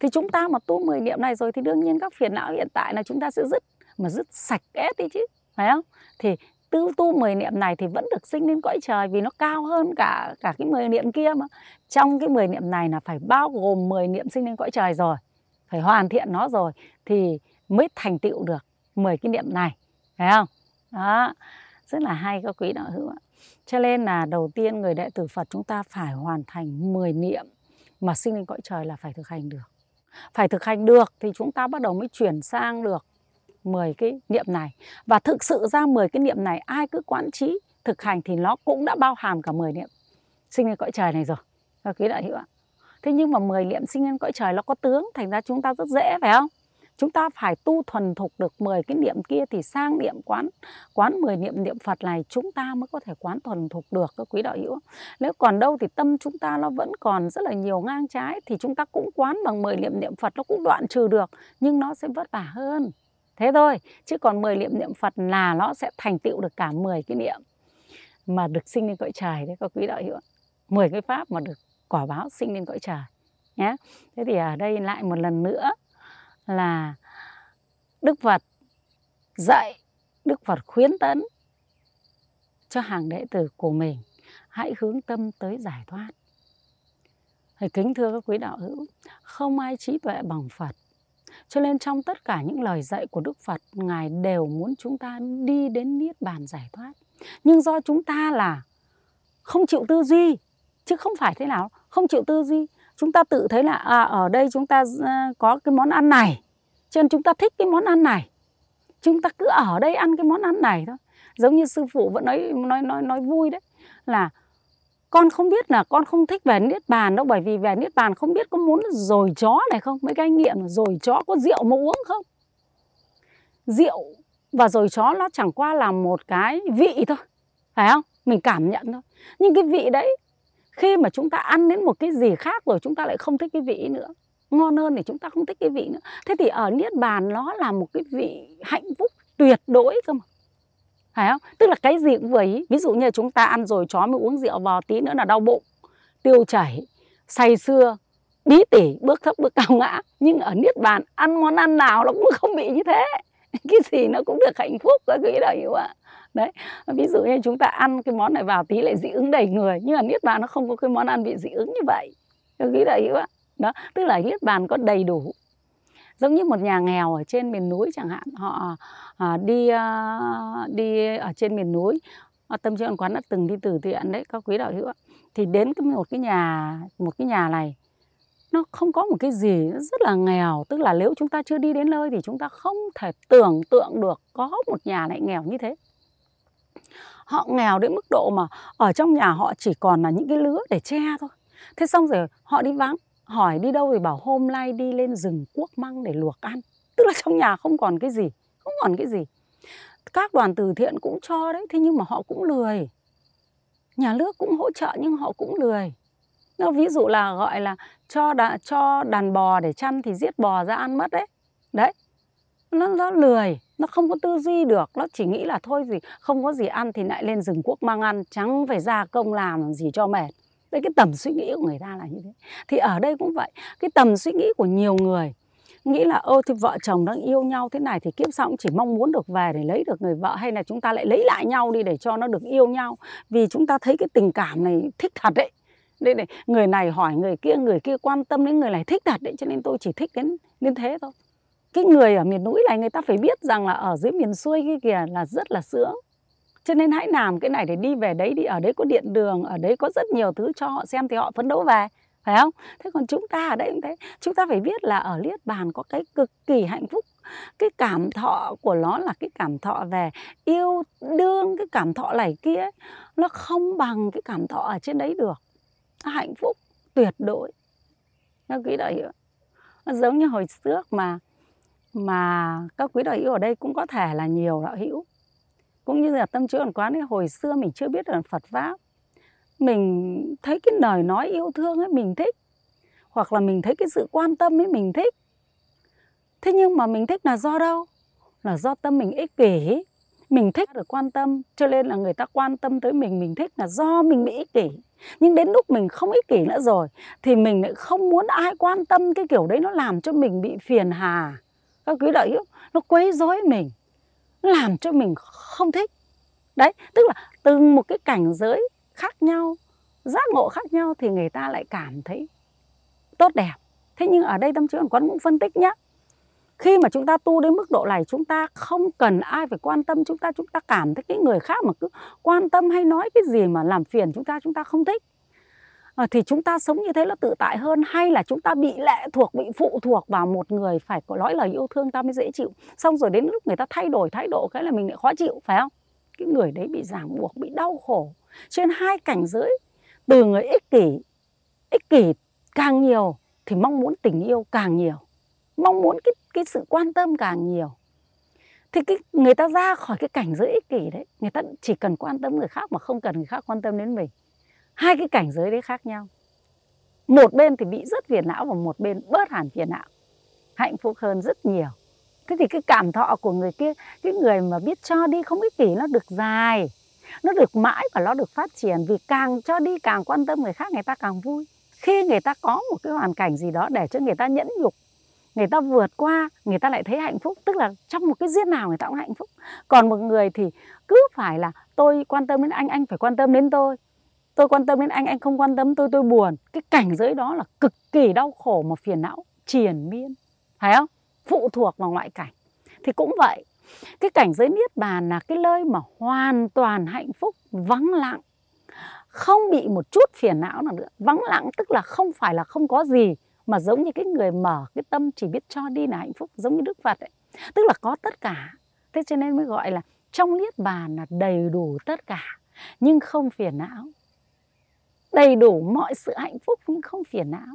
Speaker 1: thì chúng ta mà tu 10 niệm này rồi thì đương nhiên các phiền não hiện tại là chúng ta sẽ dứt mà dứt sạch hết đi chứ phải không thì tư tu mười niệm này thì vẫn được sinh lên cõi trời vì nó cao hơn cả cả cái mười niệm kia mà trong cái mười niệm này là phải bao gồm mười niệm sinh lên cõi trời rồi phải hoàn thiện nó rồi thì mới thành tựu được mười cái niệm này thấy không đó rất là hay các quý đạo hữu ạ cho nên là đầu tiên người đệ tử Phật chúng ta phải hoàn thành 10 niệm mà sinh lên cõi trời là phải thực hành được. Phải thực hành được thì chúng ta bắt đầu mới chuyển sang được 10 cái niệm này và thực sự ra 10 cái niệm này ai cứ quán trí thực hành thì nó cũng đã bao hàm cả 10 niệm sinh lên cõi trời này rồi các quý đại hữu ạ thế nhưng mà 10 niệm sinh lên cõi trời nó có tướng thành ra chúng ta rất dễ phải không chúng ta phải tu thuần thục được 10 cái niệm kia thì sang niệm quán quán 10 niệm niệm Phật này chúng ta mới có thể quán thuần thục được các quý đạo hữu. Nếu còn đâu thì tâm chúng ta nó vẫn còn rất là nhiều ngang trái thì chúng ta cũng quán bằng 10 niệm niệm Phật nó cũng đoạn trừ được nhưng nó sẽ vất vả hơn thế thôi chứ còn 10 niệm niệm Phật là nó sẽ thành tựu được cả 10 cái niệm mà được sinh lên cõi trời đấy các quý đạo hữu 10 cái pháp mà được quả báo sinh lên cõi trời nhé thế thì ở đây lại một lần nữa là Đức Phật dạy Đức Phật khuyến tấn cho hàng đệ tử của mình hãy hướng tâm tới giải thoát. Thầy kính thưa các quý đạo hữu, không ai trí tuệ bằng Phật, cho nên trong tất cả những lời dạy của Đức Phật, Ngài đều muốn chúng ta đi đến Niết Bàn giải thoát. Nhưng do chúng ta là không chịu tư duy, chứ không phải thế nào, không chịu tư duy. Chúng ta tự thấy là à, ở đây chúng ta à, có cái món ăn này, cho nên chúng ta thích cái món ăn này. Chúng ta cứ ở đây ăn cái món ăn này thôi. Giống như sư phụ vẫn nói nói nói nói vui đấy là con không biết là con không thích về niết bàn đâu bởi vì về niết bàn không biết có muốn rồi chó này không mấy cái nghiệm là rồi chó có rượu mà uống không rượu và rồi chó nó chẳng qua là một cái vị thôi phải không mình cảm nhận thôi nhưng cái vị đấy khi mà chúng ta ăn đến một cái gì khác rồi chúng ta lại không thích cái vị nữa ngon hơn thì chúng ta không thích cái vị nữa thế thì ở niết bàn nó là một cái vị hạnh phúc tuyệt đối cơ mà phải không tức là cái gì cũng vừa ý ví dụ như chúng ta ăn rồi chó mới uống rượu vào tí nữa là đau bụng tiêu chảy say xưa bí tỉ bước thấp bước cao ngã nhưng ở niết bàn ăn món ăn nào nó cũng không bị như thế [LAUGHS] cái gì nó cũng được hạnh phúc các quý đấy hiểu ạ đấy ví dụ như chúng ta ăn cái món này vào tí lại dị ứng đầy người nhưng ở niết bàn nó không có cái món ăn bị dị ứng như vậy các nghĩ là hiểu ạ đó tức là niết bàn có đầy đủ giống như một nhà nghèo ở trên miền núi chẳng hạn họ à, đi à, đi ở trên miền núi à, tâm trí quán quán đã từng đi từ thiện đấy các quý đạo hữu ạ thì đến cái một cái nhà một cái nhà này nó không có một cái gì rất là nghèo tức là nếu chúng ta chưa đi đến nơi thì chúng ta không thể tưởng tượng được có một nhà lại nghèo như thế họ nghèo đến mức độ mà ở trong nhà họ chỉ còn là những cái lứa để che thôi thế xong rồi họ đi vắng hỏi đi đâu thì bảo hôm nay đi lên rừng cuốc măng để luộc ăn tức là trong nhà không còn cái gì không còn cái gì các đoàn từ thiện cũng cho đấy thế nhưng mà họ cũng lười nhà nước cũng hỗ trợ nhưng họ cũng lười nó ví dụ là gọi là cho đà, cho đàn bò để chăn thì giết bò ra ăn mất đấy đấy nó, nó lười nó không có tư duy được nó chỉ nghĩ là thôi gì không có gì ăn thì lại lên rừng quốc mang ăn chẳng phải ra công làm gì cho mệt đấy cái tầm suy nghĩ của người ta là như thế thì ở đây cũng vậy cái tầm suy nghĩ của nhiều người nghĩ là ơ thì vợ chồng đang yêu nhau thế này thì kiếp sau cũng chỉ mong muốn được về để lấy được người vợ hay là chúng ta lại lấy lại nhau đi để cho nó được yêu nhau vì chúng ta thấy cái tình cảm này thích thật đấy đây này người này hỏi người kia người kia quan tâm đến người này thích thật đấy cho nên tôi chỉ thích đến đến thế thôi cái người ở miền núi này người ta phải biết rằng là ở dưới miền xuôi kia kìa là rất là sướng cho nên hãy làm cái này để đi về đấy đi ở đấy có điện đường ở đấy có rất nhiều thứ cho họ xem thì họ phấn đấu về phải không thế còn chúng ta ở đây cũng thế chúng ta phải biết là ở liết bàn có cái cực kỳ hạnh phúc cái cảm thọ của nó là cái cảm thọ về yêu đương cái cảm thọ này kia ấy, nó không bằng cái cảm thọ ở trên đấy được nó hạnh phúc tuyệt đối các quý đại hiểu nó giống như hồi trước mà mà các quý đại hữu ở đây cũng có thể là nhiều đạo hữu cũng như là tâm chữa quán quán ấy hồi xưa mình chưa biết được Phật pháp mình thấy cái lời nói yêu thương ấy mình thích hoặc là mình thấy cái sự quan tâm ấy mình thích thế nhưng mà mình thích là do đâu là do tâm mình ích kỷ mình thích được quan tâm cho nên là người ta quan tâm tới mình mình thích là do mình bị ích kỷ nhưng đến lúc mình không ích kỷ nữa rồi thì mình lại không muốn ai quan tâm cái kiểu đấy nó làm cho mình bị phiền hà các quý đại hữu nó quấy rối mình làm cho mình không thích đấy tức là từng một cái cảnh giới khác nhau giác ngộ khác nhau thì người ta lại cảm thấy tốt đẹp thế nhưng ở đây tâm trí hoàn quán cũng phân tích nhé khi mà chúng ta tu đến mức độ này chúng ta không cần ai phải quan tâm chúng ta chúng ta cảm thấy cái người khác mà cứ quan tâm hay nói cái gì mà làm phiền chúng ta chúng ta không thích Ờ, thì chúng ta sống như thế là tự tại hơn hay là chúng ta bị lệ thuộc bị phụ thuộc vào một người phải có nói lời yêu thương ta mới dễ chịu xong rồi đến lúc người ta thay đổi thái độ cái là mình lại khó chịu phải không cái người đấy bị ràng buộc bị đau khổ trên hai cảnh giới từ người ích kỷ ích kỷ càng nhiều thì mong muốn tình yêu càng nhiều mong muốn cái cái sự quan tâm càng nhiều thì cái người ta ra khỏi cái cảnh giới ích kỷ đấy người ta chỉ cần quan tâm người khác mà không cần người khác quan tâm đến mình hai cái cảnh giới đấy khác nhau một bên thì bị rất phiền não và một bên bớt hẳn phiền não hạnh phúc hơn rất nhiều thế thì cái cảm thọ của người kia cái người mà biết cho đi không biết kỷ nó được dài nó được mãi và nó được phát triển vì càng cho đi càng quan tâm người khác người ta càng vui khi người ta có một cái hoàn cảnh gì đó để cho người ta nhẫn nhục người ta vượt qua người ta lại thấy hạnh phúc tức là trong một cái giết nào người ta cũng hạnh phúc còn một người thì cứ phải là tôi quan tâm đến anh anh phải quan tâm đến tôi tôi quan tâm đến anh anh không quan tâm tôi tôi buồn cái cảnh giới đó là cực kỳ đau khổ mà phiền não triền miên phải không phụ thuộc vào ngoại cảnh thì cũng vậy cái cảnh giới niết bàn là cái nơi mà hoàn toàn hạnh phúc vắng lặng không bị một chút phiền não nào nữa vắng lặng tức là không phải là không có gì mà giống như cái người mở cái tâm chỉ biết cho đi là hạnh phúc giống như đức phật ấy tức là có tất cả thế cho nên mới gọi là trong niết bàn là đầy đủ tất cả nhưng không phiền não đầy đủ mọi sự hạnh phúc nhưng không phiền não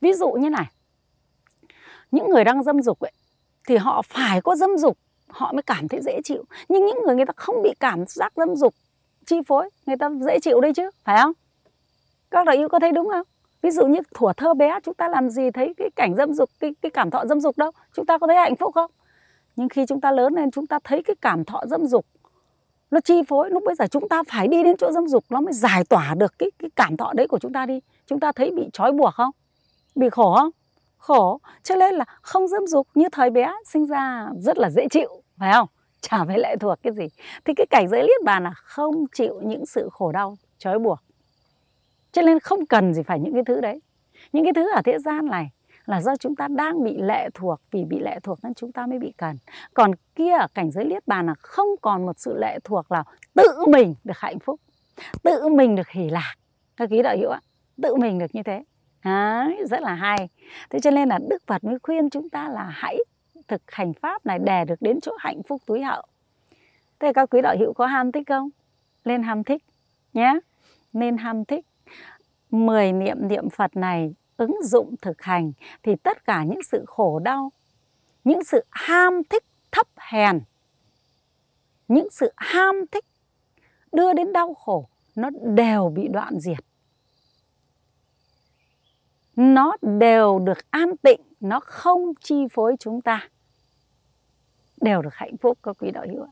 Speaker 1: ví dụ như này những người đang dâm dục ấy thì họ phải có dâm dục họ mới cảm thấy dễ chịu nhưng những người người ta không bị cảm giác dâm dục chi phối người ta dễ chịu đấy chứ phải không các đạo hữu có thấy đúng không ví dụ như thủa thơ bé chúng ta làm gì thấy cái cảnh dâm dục cái, cái cảm thọ dâm dục đâu chúng ta có thấy hạnh phúc không nhưng khi chúng ta lớn lên chúng ta thấy cái cảm thọ dâm dục nó chi phối lúc bây giờ chúng ta phải đi đến chỗ dâm dục nó mới giải tỏa được cái cái cảm thọ đấy của chúng ta đi chúng ta thấy bị trói buộc không bị khổ không khổ cho nên là không dâm dục như thời bé sinh ra rất là dễ chịu phải không chả phải lệ thuộc cái gì thì cái cảnh giới liên bàn là không chịu những sự khổ đau trói buộc cho nên không cần gì phải những cái thứ đấy những cái thứ ở thế gian này là do chúng ta đang bị lệ thuộc vì bị lệ thuộc nên chúng ta mới bị cần còn kia ở cảnh giới niết bàn là không còn một sự lệ thuộc là tự mình được hạnh phúc tự mình được hỷ lạc các quý đạo hữu ạ tự mình được như thế Đấy, rất là hay thế cho nên là đức phật mới khuyên chúng ta là hãy thực hành pháp này để được đến chỗ hạnh phúc túi hậu thế các quý đạo hữu có ham thích không Lên ham thích nhé nên ham thích 10 niệm niệm Phật này ứng dụng thực hành thì tất cả những sự khổ đau, những sự ham thích thấp hèn, những sự ham thích đưa đến đau khổ nó đều bị đoạn diệt. Nó đều được an tịnh, nó không chi phối chúng ta. Đều được hạnh phúc các quý đạo hữu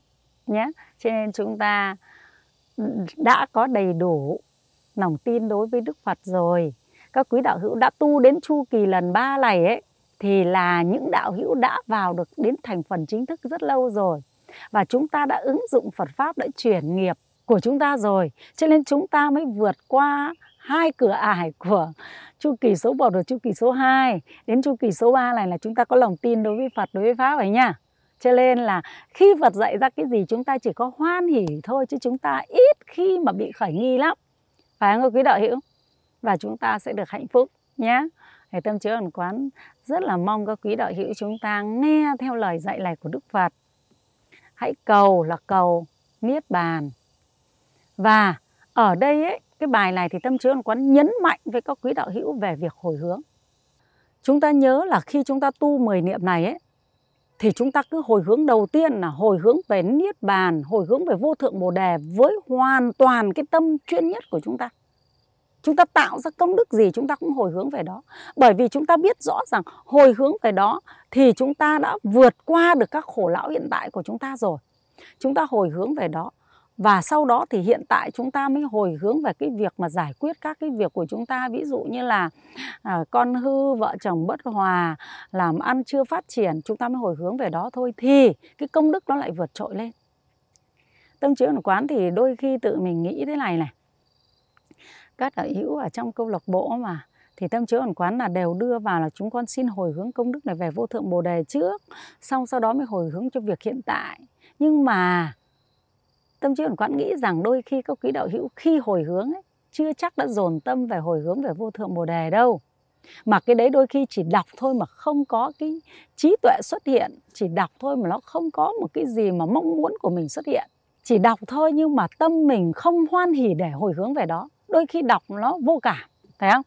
Speaker 1: nhé. Cho nên chúng ta đã có đầy đủ lòng tin đối với Đức Phật rồi các quý đạo hữu đã tu đến chu kỳ lần ba này ấy thì là những đạo hữu đã vào được đến thành phần chính thức rất lâu rồi và chúng ta đã ứng dụng Phật pháp đã chuyển nghiệp của chúng ta rồi cho nên chúng ta mới vượt qua hai cửa ải của chu kỳ số 1 và chu kỳ số 2 đến chu kỳ số 3 này là chúng ta có lòng tin đối với Phật đối với pháp phải nha cho nên là khi Phật dạy ra cái gì chúng ta chỉ có hoan hỉ thôi chứ chúng ta ít khi mà bị khởi nghi lắm phải không quý đạo hữu và chúng ta sẽ được hạnh phúc nhé. Thầy Tâm Chứa Ẩn Quán rất là mong các quý đạo hữu chúng ta nghe theo lời dạy này của Đức Phật. Hãy cầu là cầu Niết Bàn. Và ở đây ấy, cái bài này thì Tâm Chứa Ẩn Quán nhấn mạnh với các quý đạo hữu về việc hồi hướng. Chúng ta nhớ là khi chúng ta tu 10 niệm này ấy, thì chúng ta cứ hồi hướng đầu tiên là hồi hướng về Niết Bàn, hồi hướng về vô thượng bồ đề với hoàn toàn cái tâm chuyên nhất của chúng ta chúng ta tạo ra công đức gì chúng ta cũng hồi hướng về đó bởi vì chúng ta biết rõ rằng hồi hướng về đó thì chúng ta đã vượt qua được các khổ lão hiện tại của chúng ta rồi chúng ta hồi hướng về đó và sau đó thì hiện tại chúng ta mới hồi hướng về cái việc mà giải quyết các cái việc của chúng ta ví dụ như là à, con hư vợ chồng bất hòa làm ăn chưa phát triển chúng ta mới hồi hướng về đó thôi thì cái công đức nó lại vượt trội lên tâm trí quán thì đôi khi tự mình nghĩ thế này này các đạo hữu ở trong câu lạc bộ mà thì tâm chứa ẩn quán là đều đưa vào là chúng con xin hồi hướng công đức này về vô thượng bồ đề trước xong sau đó mới hồi hướng cho việc hiện tại nhưng mà tâm chứa ẩn quán nghĩ rằng đôi khi các quý đạo hữu khi hồi hướng ấy, chưa chắc đã dồn tâm về hồi hướng về vô thượng bồ đề đâu mà cái đấy đôi khi chỉ đọc thôi mà không có cái trí tuệ xuất hiện chỉ đọc thôi mà nó không có một cái gì mà mong muốn của mình xuất hiện chỉ đọc thôi nhưng mà tâm mình không hoan hỉ để hồi hướng về đó đôi khi đọc nó vô cảm thấy không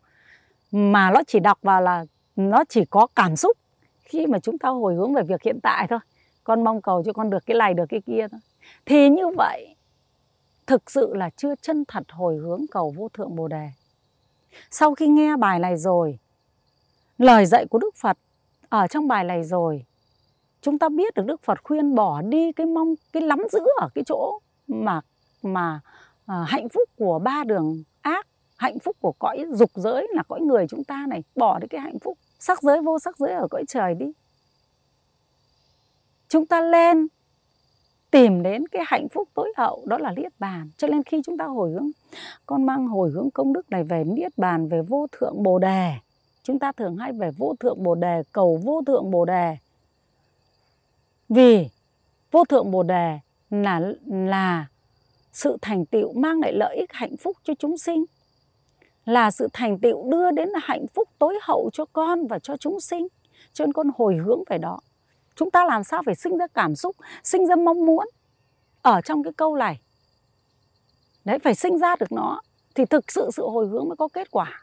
Speaker 1: mà nó chỉ đọc vào là nó chỉ có cảm xúc khi mà chúng ta hồi hướng về việc hiện tại thôi con mong cầu cho con được cái này được cái kia thôi thì như vậy thực sự là chưa chân thật hồi hướng cầu vô thượng bồ đề sau khi nghe bài này rồi lời dạy của đức phật ở trong bài này rồi chúng ta biết được đức phật khuyên bỏ đi cái mong cái lắm giữ ở cái chỗ mà mà Ờ, hạnh phúc của ba đường ác hạnh phúc của cõi dục giới là cõi người chúng ta này bỏ đi cái hạnh phúc sắc giới vô sắc giới ở cõi trời đi chúng ta lên tìm đến cái hạnh phúc tối hậu đó là niết bàn cho nên khi chúng ta hồi hướng con mang hồi hướng công đức này về niết bàn về vô thượng bồ đề chúng ta thường hay về vô thượng bồ đề cầu vô thượng bồ đề vì vô thượng bồ đề là là sự thành tựu mang lại lợi ích hạnh phúc cho chúng sinh là sự thành tựu đưa đến hạnh phúc tối hậu cho con và cho chúng sinh cho nên con hồi hướng về đó chúng ta làm sao phải sinh ra cảm xúc sinh ra mong muốn ở trong cái câu này đấy phải sinh ra được nó thì thực sự sự hồi hướng mới có kết quả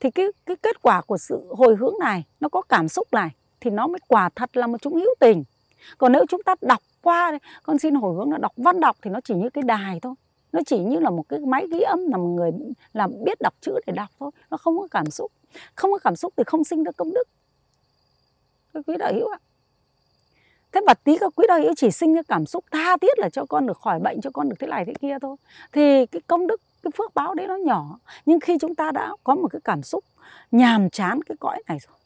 Speaker 1: thì cái cái kết quả của sự hồi hướng này nó có cảm xúc này thì nó mới quả thật là một chúng hữu tình còn nếu chúng ta đọc qua đây con xin hồi hướng nó đọc văn đọc thì nó chỉ như cái đài thôi nó chỉ như là một cái máy ghi âm là một người làm biết đọc chữ để đọc thôi nó không có cảm xúc không có cảm xúc thì không sinh được công đức các quý đạo hữu ạ thế và tí các quý đạo hữu chỉ sinh ra cảm xúc tha thiết là cho con được khỏi bệnh cho con được thế này thế kia thôi thì cái công đức cái phước báo đấy nó nhỏ nhưng khi chúng ta đã có một cái cảm xúc nhàm chán cái cõi này rồi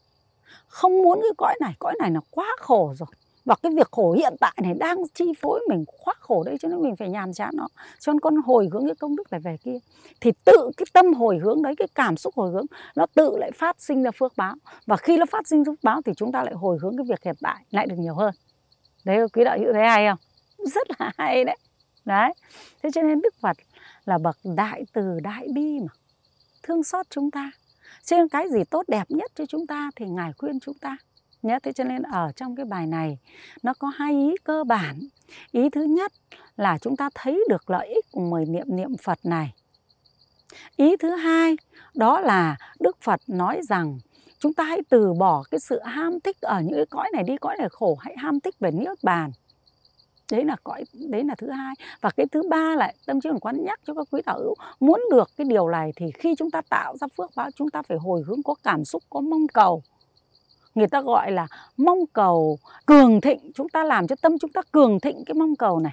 Speaker 1: không muốn cái cõi này cõi này là quá khổ rồi và cái việc khổ hiện tại này đang chi phối mình quá khổ đấy cho nên mình phải nhàm chán nó cho nên con hồi hướng cái công đức lại về kia thì tự cái tâm hồi hướng đấy cái cảm xúc hồi hướng nó tự lại phát sinh ra phước báo và khi nó phát sinh phước báo thì chúng ta lại hồi hướng cái việc hiện tại lại được nhiều hơn đấy quý đạo hữu thấy hay không rất là hay đấy đấy thế cho nên đức phật là bậc đại từ đại bi mà thương xót chúng ta trên cái gì tốt đẹp nhất cho chúng ta thì ngài khuyên chúng ta nhé thế cho nên ở trong cái bài này nó có hai ý cơ bản ý thứ nhất là chúng ta thấy được lợi ích của mười niệm niệm phật này ý thứ hai đó là đức phật nói rằng chúng ta hãy từ bỏ cái sự ham thích ở những cái cõi này đi cõi này khổ hãy ham thích về niết bàn đấy là cõi đấy là thứ hai và cái thứ ba lại tâm trí còn quán nhắc cho các quý đạo hữu muốn được cái điều này thì khi chúng ta tạo ra phước báo chúng ta phải hồi hướng có cảm xúc có mong cầu người ta gọi là mong cầu cường thịnh chúng ta làm cho tâm chúng ta cường thịnh cái mong cầu này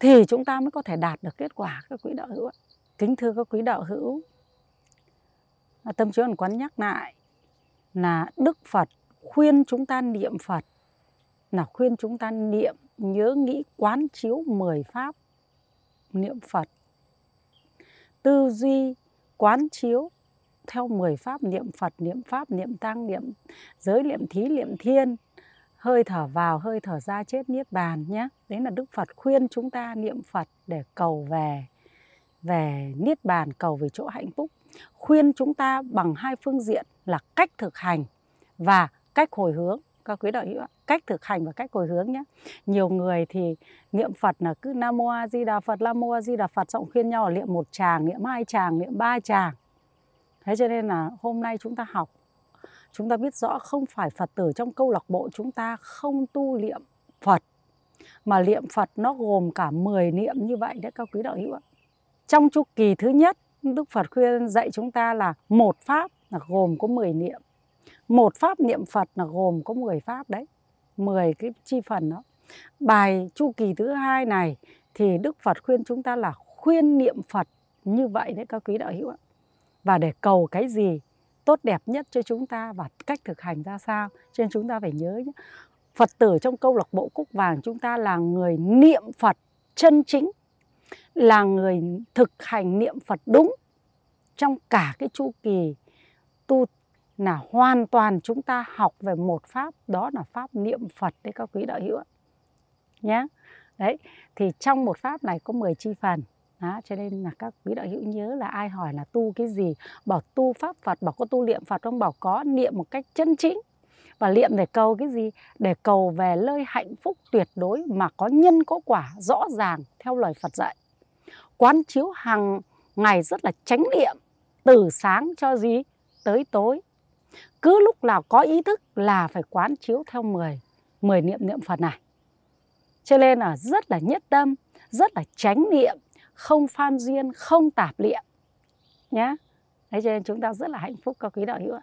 Speaker 1: thì chúng ta mới có thể đạt được kết quả các quý đạo hữu kính thưa các quý đạo hữu à, tâm trí còn quán nhắc lại là đức phật khuyên chúng ta niệm phật là khuyên chúng ta niệm nhớ nghĩ quán chiếu mười pháp niệm phật tư duy quán chiếu theo 10 pháp niệm Phật, niệm Pháp, niệm Tăng, niệm giới, niệm thí, niệm thiên. Hơi thở vào, hơi thở ra chết niết bàn nhé. Đấy là Đức Phật khuyên chúng ta niệm Phật để cầu về về niết bàn, cầu về chỗ hạnh phúc. Khuyên chúng ta bằng hai phương diện là cách thực hành và cách hồi hướng các quý đạo hữu cách thực hành và cách hồi hướng nhé nhiều người thì niệm phật là cứ nam mô a di đà phật nam mô a di đà phật rộng khuyên nhau là niệm một tràng niệm hai tràng niệm ba tràng thế cho nên là hôm nay chúng ta học chúng ta biết rõ không phải phật tử trong câu lạc bộ chúng ta không tu niệm phật mà niệm phật nó gồm cả 10 niệm như vậy đấy các quý đạo hữu ạ trong chu kỳ thứ nhất đức phật khuyên dạy chúng ta là một pháp là gồm có 10 niệm một pháp niệm phật là gồm có 10 pháp đấy 10 cái chi phần đó bài chu kỳ thứ hai này thì đức phật khuyên chúng ta là khuyên niệm phật như vậy đấy các quý đạo hữu ạ và để cầu cái gì tốt đẹp nhất cho chúng ta và cách thực hành ra sao cho nên chúng ta phải nhớ nhé. Phật tử trong câu lạc bộ Cúc Vàng chúng ta là người niệm Phật chân chính là người thực hành niệm Phật đúng trong cả cái chu kỳ tu là hoàn toàn chúng ta học về một pháp đó là pháp niệm Phật đấy các quý đạo hữu ạ nhé đấy thì trong một pháp này có 10 chi phần đó, cho nên là các quý đạo hữu nhớ là ai hỏi là tu cái gì bảo tu pháp phật bảo có tu niệm phật không bảo có niệm một cách chân chính và niệm để cầu cái gì để cầu về nơi hạnh phúc tuyệt đối mà có nhân có quả rõ ràng theo lời phật dạy quán chiếu hàng ngày rất là tránh niệm từ sáng cho gì tới tối cứ lúc nào có ý thức là phải quán chiếu theo 10 10 niệm niệm phật này cho nên là rất là nhất tâm rất là tránh niệm không phan duyên không tạp liệu nhé thế cho nên chúng ta rất là hạnh phúc các quý đạo hữu ạ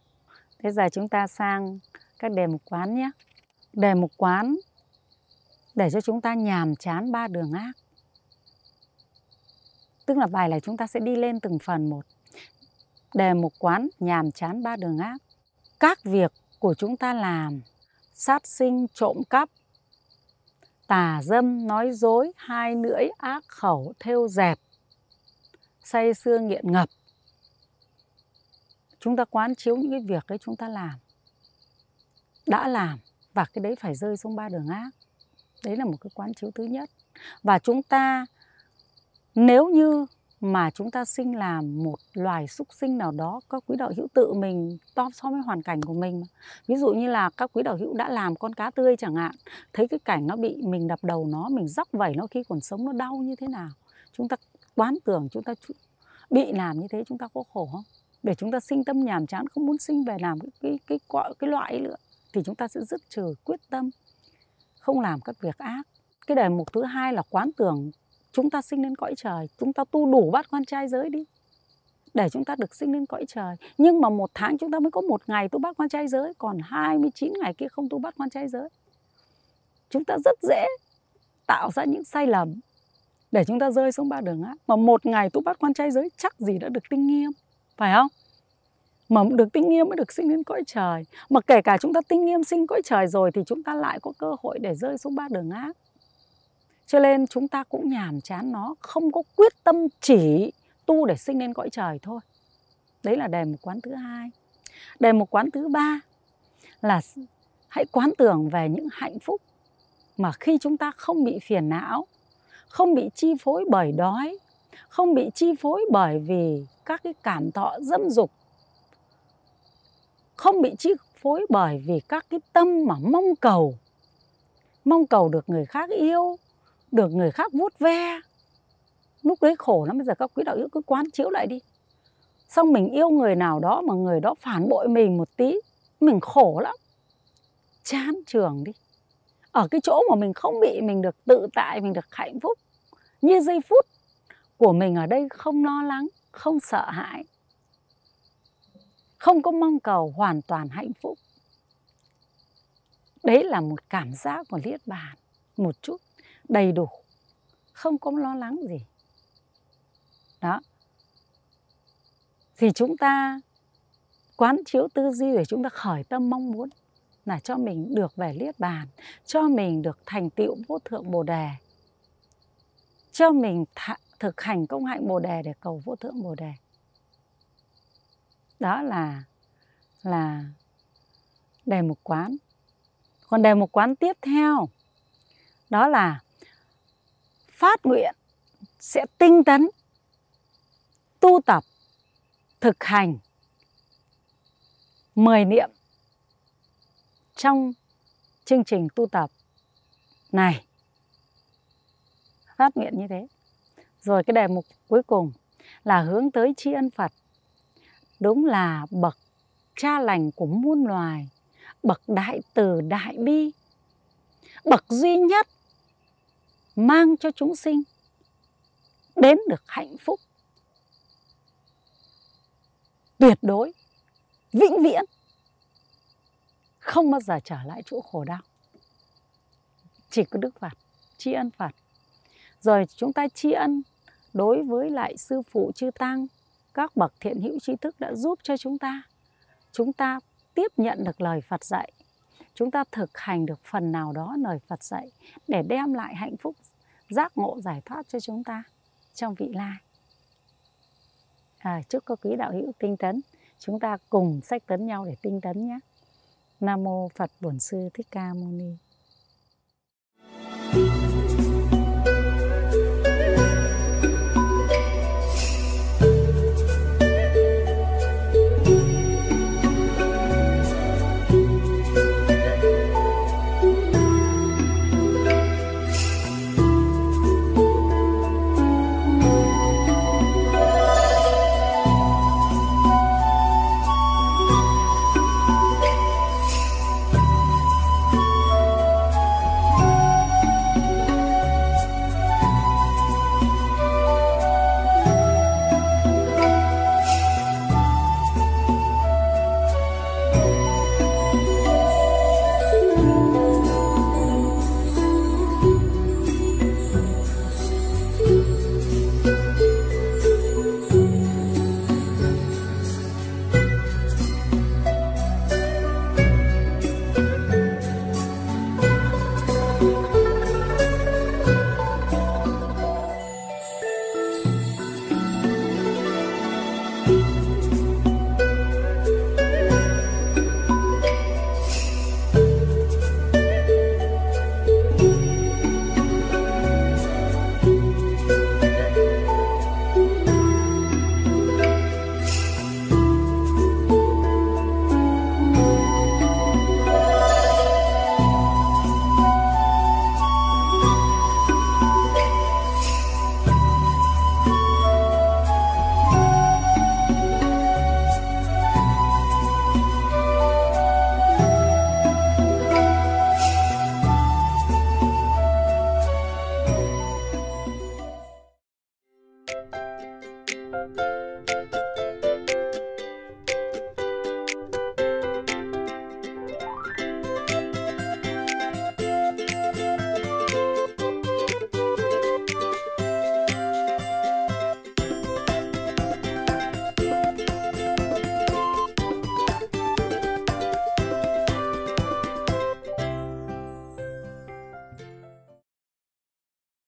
Speaker 1: thế giờ chúng ta sang các đề mục quán nhé đề mục quán để cho chúng ta nhàm chán ba đường ác tức là bài này chúng ta sẽ đi lên từng phần một đề mục quán nhàm chán ba đường ác các việc của chúng ta làm sát sinh trộm cắp tà dâm nói dối hai lưỡi ác khẩu thêu dẹp say sưa nghiện ngập chúng ta quán chiếu những cái việc ấy chúng ta làm đã làm và cái đấy phải rơi xuống ba đường ác đấy là một cái quán chiếu thứ nhất và chúng ta nếu như mà chúng ta sinh là một loài súc sinh nào đó các quý đạo hữu tự mình to so với hoàn cảnh của mình ví dụ như là các quý đạo hữu đã làm con cá tươi chẳng hạn thấy cái cảnh nó bị mình đập đầu nó mình dóc vẩy nó khi còn sống nó đau như thế nào chúng ta quán tưởng chúng ta bị làm như thế chúng ta có khổ không để chúng ta sinh tâm nhàm chán không muốn sinh về làm cái cái cái cái, cái loại nữa thì chúng ta sẽ dứt trừ quyết tâm không làm các việc ác cái đề mục thứ hai là quán tưởng chúng ta sinh lên cõi trời chúng ta tu đủ bát quan trai giới đi để chúng ta được sinh lên cõi trời nhưng mà một tháng chúng ta mới có một ngày tu bát quan trai giới còn 29 ngày kia không tu bát quan trai giới chúng ta rất dễ tạo ra những sai lầm để chúng ta rơi xuống ba đường á mà một ngày tu bát quan trai giới chắc gì đã được tinh nghiêm phải không mà được tinh nghiêm mới được sinh lên cõi trời mà kể cả chúng ta tinh nghiêm sinh cõi trời rồi thì chúng ta lại có cơ hội để rơi xuống ba đường ác cho nên chúng ta cũng nhàm chán nó không có quyết tâm chỉ tu để sinh lên cõi trời thôi đấy là đề một quán thứ hai đề một quán thứ ba là hãy quán tưởng về những hạnh phúc mà khi chúng ta không bị phiền não không bị chi phối bởi đói không bị chi phối bởi vì các cái cảm thọ dâm dục không bị chi phối bởi vì các cái tâm mà mong cầu mong cầu được người khác yêu được người khác vuốt ve lúc đấy khổ lắm bây giờ các quý đạo hữu cứ quán chiếu lại đi xong mình yêu người nào đó mà người đó phản bội mình một tí mình khổ lắm chán trường đi ở cái chỗ mà mình không bị mình được tự tại mình được hạnh phúc như giây phút của mình ở đây không lo lắng không sợ hãi không có mong cầu hoàn toàn hạnh phúc đấy là một cảm giác của niết bàn một chút đầy đủ không có lo lắng gì đó thì chúng ta quán chiếu tư duy để chúng ta khởi tâm mong muốn là cho mình được về liết bàn cho mình được thành tựu vô thượng bồ đề cho mình th- thực hành công hạnh bồ đề để cầu vô thượng bồ đề đó là là đề mục quán còn đề mục quán tiếp theo đó là phát nguyện sẽ tinh tấn tu tập thực hành mười niệm trong chương trình tu tập này phát nguyện như thế rồi cái đề mục cuối cùng là hướng tới tri ân phật đúng là bậc cha lành của muôn loài bậc đại từ đại bi bậc duy nhất mang cho chúng sinh đến được hạnh phúc tuyệt đối vĩnh viễn không bao giờ trở lại chỗ khổ đau chỉ có đức phật tri ân phật rồi chúng ta tri ân đối với lại sư phụ chư tăng các bậc thiện hữu trí thức đã giúp cho chúng ta chúng ta tiếp nhận được lời phật dạy chúng ta thực hành được phần nào đó lời phật dạy để đem lại hạnh phúc giác ngộ giải thoát cho chúng ta trong vị lai. À, chúc các quý đạo hữu tinh tấn, chúng ta cùng sách tấn nhau để tinh tấn nhé. Nam mô Phật Bổn Sư Thích Ca Mâu Ni.